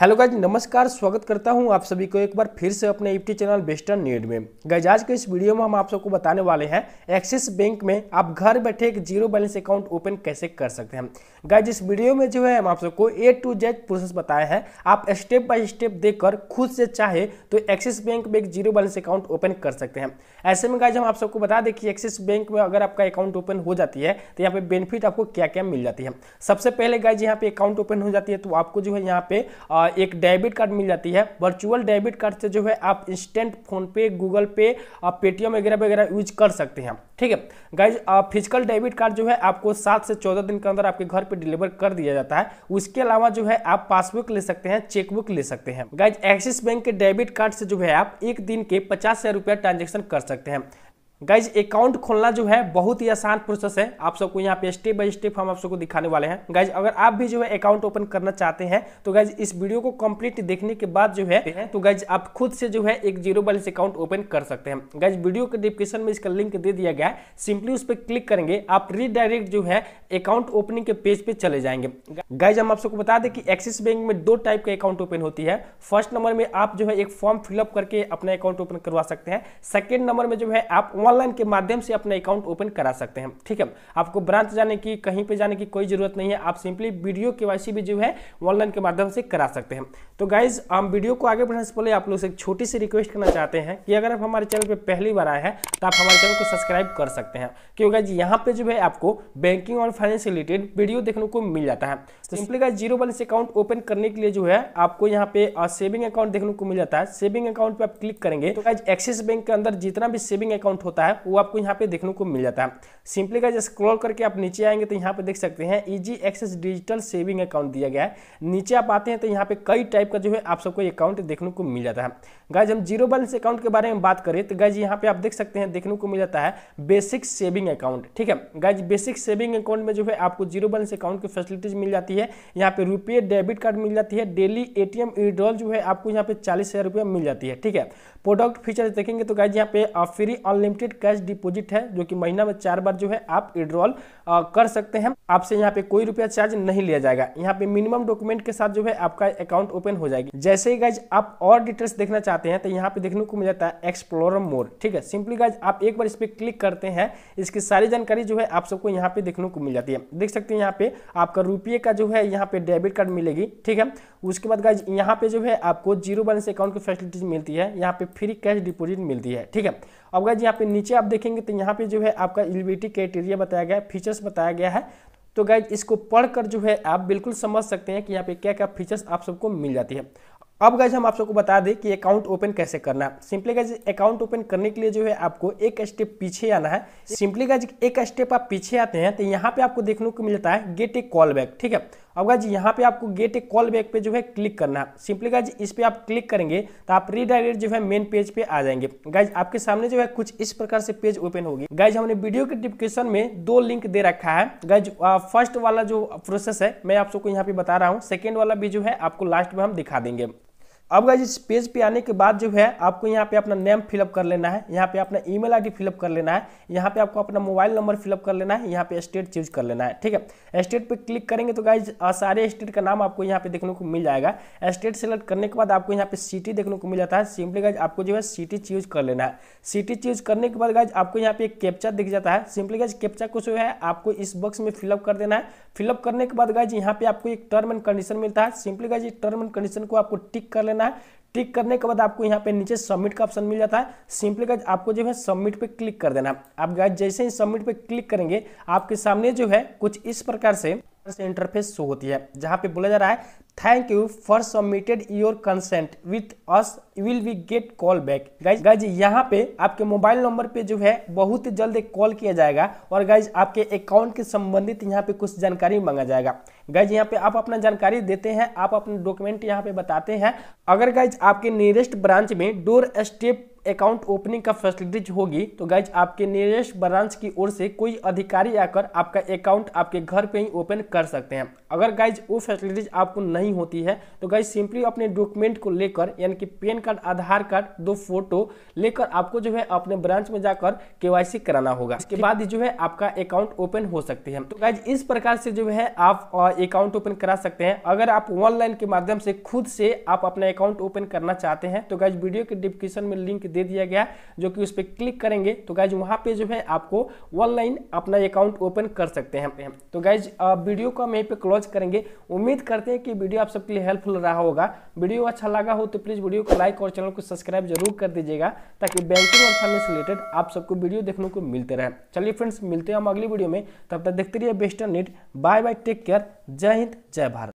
hello guys नमस्कार स्वागत करता हूं आप सभी को एक बार फिर से अपने यूट्यूब चैनल वेस्टर्न नीड में गाइज आज के इस वीडियो में हम आप सबको बताने वाले हैं एक्सिस बैंक में आप घर बैठे एक जीरो बैलेंस अकाउंट ओपन कैसे कर सकते हैं गाइज इस वीडियो में जो है हम आप सबको ए टू जेड प्रोसेस बताए हैं आप स्टेप बाय स्टेप देखकर खुद से चाहे तो एक्सिस बैंक में एक जीरो बैलेंस अकाउंट ओपन कर सकते हैं ऐसे में गाइज हम आप सबको बता दें कि एक्सिस बैंक में अगर आपका अकाउंट ओपन हो जाती है तो यहाँ पे बेनिफिट आपको क्या क्या मिल जाती है सबसे पहले गाइज यहाँ पे अकाउंट ओपन हो जाती है तो आपको जो है यहाँ पे एक डेबिट कार्ड मिल जाती है वर्चुअल डेबिट कार्ड से जो है आप इंस्टेंट फोनपे गूगल पे आप पेटीएम वगैरह वगैरह यूज कर सकते हैं ठीक है गाइज फिजिकल डेबिट कार्ड जो है आपको सात से चौदह दिन के अंदर आपके घर पर डिलीवर कर दिया जाता है उसके अलावा जो है आप पासबुक ले सकते हैं चेकबुक ले सकते हैं गाइज एक्सिस बैंक के डेबिट कार्ड से जो है आप एक दिन के पचास हजार रुपया ट्रांजेक्शन कर सकते हैं गाइज अकाउंट खोलना जो है बहुत ही आसान प्रोसेस है आप सबको यहाँ पे स्टेप बाय स्टेप हम आप सबको दिखाने वाले हैं गाइज अगर आप भी जो है अकाउंट ओपन करना चाहते हैं तो गाइज इस वीडियो को कंप्लीट देखने के बाद जो है तो गाइज आप खुद से जो है एक जीरो बैलेंस अकाउंट ओपन कर सकते हैं गाइज वीडियो के डिस्क्रिप्शन में इसका लिंक दे दिया गया है सिंपली उस पर क्लिक करेंगे आप रीडायरेक्ट जो है अकाउंट ओपनिंग के पेज पे चले जाएंगे गाइज हम आप सबको बता दें कि एक्सिस बैंक में दो टाइप का अकाउंट ओपन होती है फर्स्ट नंबर में आप जो है एक फॉर्म फिलअप करके अपना अकाउंट ओपन करवा सकते हैं सेकेंड नंबर में जो है आप ऑनलाइन के माध्यम से अपना अकाउंट ओपन करा सकते हैं ठीक है आपको ब्रांच जाने की कहीं पे जाने की कोई ज़रूरत नहीं है आप सिंपली वीडियो के भी जो है ऑनलाइन के माध्यम से करा सकते हैं तो गाइज हम वीडियो को आगे बढ़ाने से पहले आप लोग से एक छोटी सी रिक्वेस्ट करना चाहते हैं कि अगर आप हमारे चैनल पर पहली बार आए हैं तो आप हमारे चैनल को सब्सक्राइब कर सकते हैं क्योंकि गाइज यहाँ पे जो है आपको बैंकिंग और फाइनेंस रिलेटेड वीडियो देखने को मिल जाता है तो simply guys zero balance account open करने के लिए जो है आपको यहाँ पे सेविंग अकाउंट देखने को मिल जाता है सेविंग अकाउंट पर आप क्लिक करेंगे तो गाइज एक्सिस बैंक के अंदर जितना भी सेविंग अकाउंट होता है वो आपको यहाँ पे देखने को मिल जाता है सिंपली का जैसे स्क्रॉल करके आप नीचे आएंगे तो यहाँ पे देख सकते हैं easy access digital saving account दिया गया है नीचे आप आते हैं तो यहाँ पे कई टाइप का जो है आप सबको अकाउंट देखने को मिल जाता है गाइज हम जीरो बैलेंस अकाउंट के बारे में बात करें तो गाइज यहाँ पे आप देख सकते हैं देखने को मिल जाता है बेसिक सेविंग अकाउंट ठीक है गाइज बेसिक सेविंग अकाउंट में जो है आपको जीरो बैलेंस अकाउंट की फैसिलिटीज मिल जाती है यहाँ पे रुपये डेबिट कार्ड मिल जाती है डेली एटीएम विड्रॉल जो है आपको यहाँ पे चालीस हजार मिल जाती है ठीक है प्रोडक्ट फीचर देखेंगे तो गाइज यहाँ पे free unlimited guaranteed cash deposit है जो कि महीना में चार बार जो है आप विड्रॉल कर सकते हैं आपसे यहाँ पे कोई रुपया चार्ज नहीं लिया जाएगा यहाँ पे मिनिमम डॉक्यूमेंट के साथ जो है आपका अकाउंट ओपन हो जाएगी जैसे ही गाइज आप और डिटेल्स देखना चाहते हैं तो यहाँ पे देखने को मिल जाता है एक्सप्लोर मोर ठीक है सिंपली गाइज आप एक बार इस पर क्लिक करते हैं इसकी सारी जानकारी जो है आप सबको यहाँ पे देखने को मिल जाती है देख सकते हैं यहाँ पे आपका रुपये का जो है यहाँ पे डेबिट कार्ड मिलेगी ठीक है उसके बाद गाइज यहाँ पे जो है आपको जीरो बैलेंस अकाउंट की फैसिलिटीज मिलती है यहाँ पे फ्री कैश डिपोजिट मिलती है ठीक है अब गाइज यहाँ पे नीचे आप देखेंगे तो यहाँ पे जो है आपका एलिबिलिटी क्राइटेरिया बताया गया है फीचर्स बताया गया है तो गाइज इसको पढ़कर जो है आप बिल्कुल समझ सकते हैं कि यहाँ पे क्या क्या फीचर्स आप सबको मिल जाती है अब गाइज हम आप सबको बता दें कि अकाउंट ओपन कैसे करना है सिंपली गाइज अकाउंट ओपन करने के लिए जो है आपको एक स्टेप पीछे आना है सिंपली गाइज एक स्टेप आप पीछे आते हैं तो यहाँ पे आपको देखने को मिलता है गेट ए कॉल बैक ठीक है अब गाइज यहाँ पे आपको गेट ए कॉल बैक पे जो है क्लिक करना है सिंपली गाइज इस पे आप क्लिक करेंगे तो आप रीडायरेक्ट जो है मेन पेज पे आ जाएंगे गाइज आपके सामने जो है कुछ इस प्रकार से पेज ओपन होगी गाइज हमने वीडियो के डिस्क्रिप्शन में दो लिंक दे रखा है गाइज फर्स्ट वाला जो प्रोसेस है मैं आप सबको यहाँ पे बता रहा हूँ सेकेंड वाला भी जो है आपको लास्ट में हम दिखा देंगे अब गाइज इस पेज पे आने के बाद जो है आपको यहाँ पे अपना नेम फिलअप कर लेना है यहाँ पे अपना ईमेल आईडी फिलअप कर लेना है यहाँ पे आपको अपना मोबाइल नंबर फिलअप कर लेना है यहाँ पे स्टेट चूज कर लेना है ठीक है स्टेट पे क्लिक करेंगे तो गाइज सारे स्टेट का नाम आपको यहाँ पे देखने को मिल जाएगा स्टेट सेलेक्ट करने के बाद आपको यहाँ पे सिटी देखने को मिल जाता है सिंपली गाइज आपको जो है सिटी चूज कर लेना है सिटी चूज करने के बाद गाइज आपको यहाँ पे एक कैप्चा दिख जाता है सिंपली गाइज कैप्चा को जो है आपको इस बॉक्स में फिलअप कर देना है फिलअप करने के बाद गाइज यहाँ पे आपको एक टर्म एंड कंडीशन मिलता है simply guys term and condition को आपको टिक कर लेना करना है टिक करने के बाद आपको यहाँ पे नीचे सबमिट का ऑप्शन मिल जाता है सिंपली गाइज आपको जो है सबमिट पे क्लिक कर देना आप गाइज जैसे ही सबमिट पे क्लिक करेंगे आपके सामने जो है कुछ इस प्रकार से से इंटरफेस शो होती है जहाँ पे बोला जा रहा है thank you for submitted your consent with us will we get call back guys guys यहाँ पे आपके मोबाइल नंबर पे जो है बहुत जल्द एक कॉल किया जाएगा और गाइज आपके अकाउंट के संबंधित यहाँ पे कुछ जानकारी मांगा जाएगा गाइज यहाँ पे आप अपना जानकारी देते हैं आप अपने डॉक्यूमेंट यहाँ पे बताते हैं अगर गाइज आपके नियरेस्ट ब्रांच में डोर स्टेप अकाउंट ओपनिंग का फैसिलिटीज होगी तो गाइज आपके नियरेस्ट ब्रांच की ओर से कोई अधिकारी आकर आपका अकाउंट आपके घर पे ही ओपन कर सकते हैं अगर गाइज वो फैसिलिटीज आपको नहीं होती है तो गाइज सिंपली अपने डॉक्यूमेंट को लेकर यानी कि पैन कार्ड आधार कार्ड दो फोटो लेकर आपको जो है अपने ब्रांच में जाकर केवाईसी कराना होगा इसके बाद जो है आपका अकाउंट ओपन हो सकती है तो गाइज इस प्रकार से जो है आप अकाउंट ओपन करा सकते हैं अगर आप ऑनलाइन के माध्यम से खुद से आप अपना अकाउंट ओपन करना चाहते हैं तो गाइज वीडियो के डिस्क्रिप्शन में लिंक दे दिया गया जो कि उस पर क्लिक करेंगे तो गाइज वहाँ पे जो है आपको ऑनलाइन अपना अकाउंट ओपन कर सकते हैं तो गाइज वीडियो का मैं यहीं क्लोज लॉन्च करेंगे उम्मीद करते हैं कि वीडियो आप सबके लिए हेल्पफुल रहा होगा वीडियो अच्छा लगा हो तो प्लीज़ वीडियो को लाइक और चैनल को सब्सक्राइब जरूर कर दीजिएगा ताकि बैंकिंग और फाइनेंस रिलेटेड आप सबको वीडियो देखने को मिलते रहे चलिए फ्रेंड्स मिलते हैं हम अगली वीडियो में तब तक देखते रहिए best net bye bye take care जय हिंद जय भारत